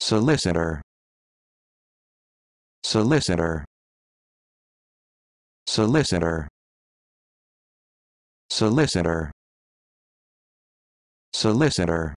solicitor solicitor solicitor solicitor solicitor